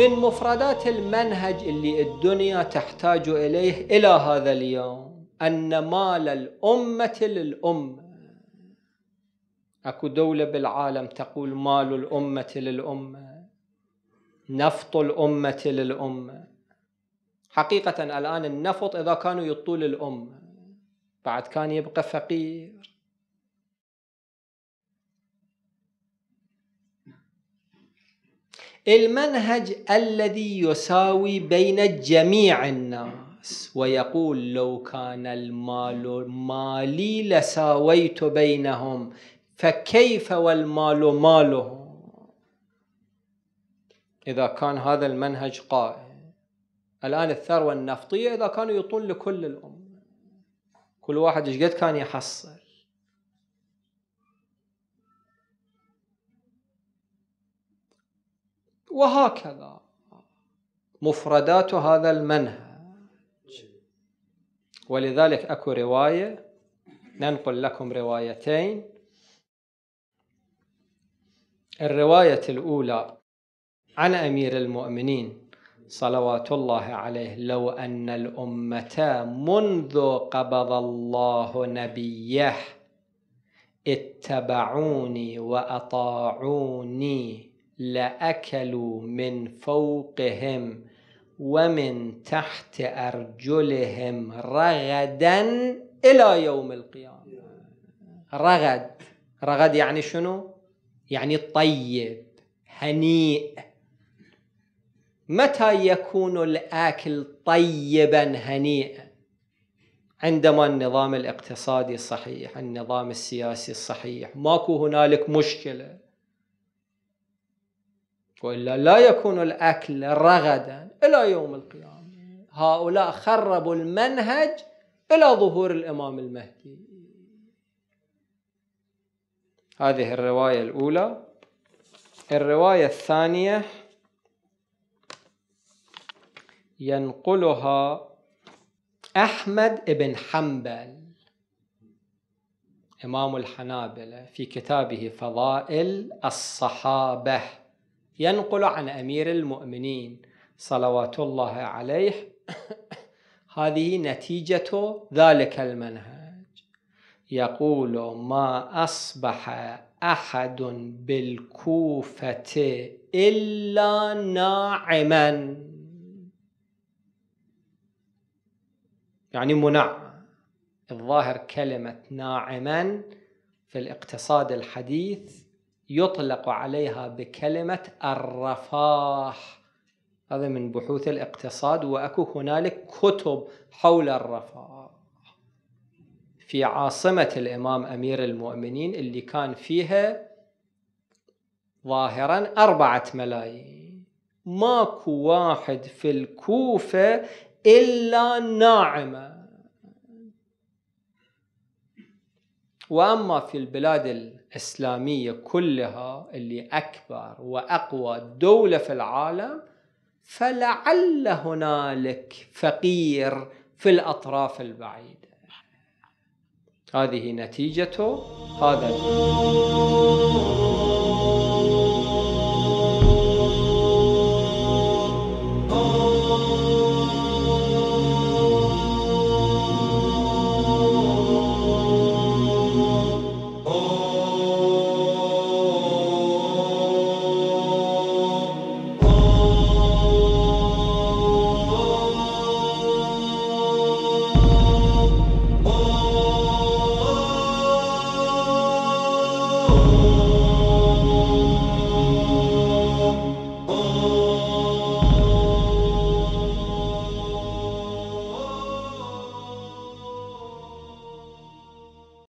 من مفردات المنهج اللي الدنيا تحتاج إليه إلى هذا اليوم أن مال الأمة للأمة أكو دولة بالعالم تقول مال الأمة للأمة نفط الأمة للأمة حقيقة الآن النفط إذا كانوا يطول الأمة بعد كان يبقى فقير المنهج الذي يساوي بين جميع الناس ويقول لو كان المال مالي لساويت بينهم فكيف والمال ماله إذا كان هذا المنهج قائم الآن الثروة النفطية إذا كانوا يعطون لكل الأمة كل واحد ايش قد كان يحصل وهكذا مفردات هذا المنهج ولذلك اكو روايه ننقل لكم روايتين الروايه الاولى عن امير المؤمنين صلوات الله عليه لو ان الامه منذ قبض الله نبيه اتبعوني واطاعوني لاكلوا من فوقهم ومن تحت ارجلهم رغدا الى يوم القيامه رغد رغد يعني شنو يعني طيب هنيء متى يكون الاكل طيبا هنيئا عندما النظام الاقتصادي صحيح النظام السياسي صحيح ماكو هنالك مشكله والا لا يكون الاكل رغدا الى يوم القيامه هؤلاء خربوا المنهج الى ظهور الامام المهدي هذه الروايه الاولى الروايه الثانيه ينقلها احمد بن حنبل امام الحنابله في كتابه فضائل الصحابه ينقل عن أمير المؤمنين صلوات الله عليه هذه نتيجة ذلك المنهج يقول ما أصبح أحد بالكوفة إلا ناعما يعني منع الظاهر كلمة ناعما في الاقتصاد الحديث يطلق عليها بكلمة الرفاه هذا من بحوث الاقتصاد واكو هنالك كتب حول الرفاه في عاصمة الإمام أمير المؤمنين اللي كان فيها ظاهرا أربعة ملايين ماكو واحد في الكوفة إلا ناعمة واما في البلاد الاسلاميه كلها اللي اكبر واقوى دوله في العالم فلعل هنالك فقير في الاطراف البعيده هذه نتيجته هذا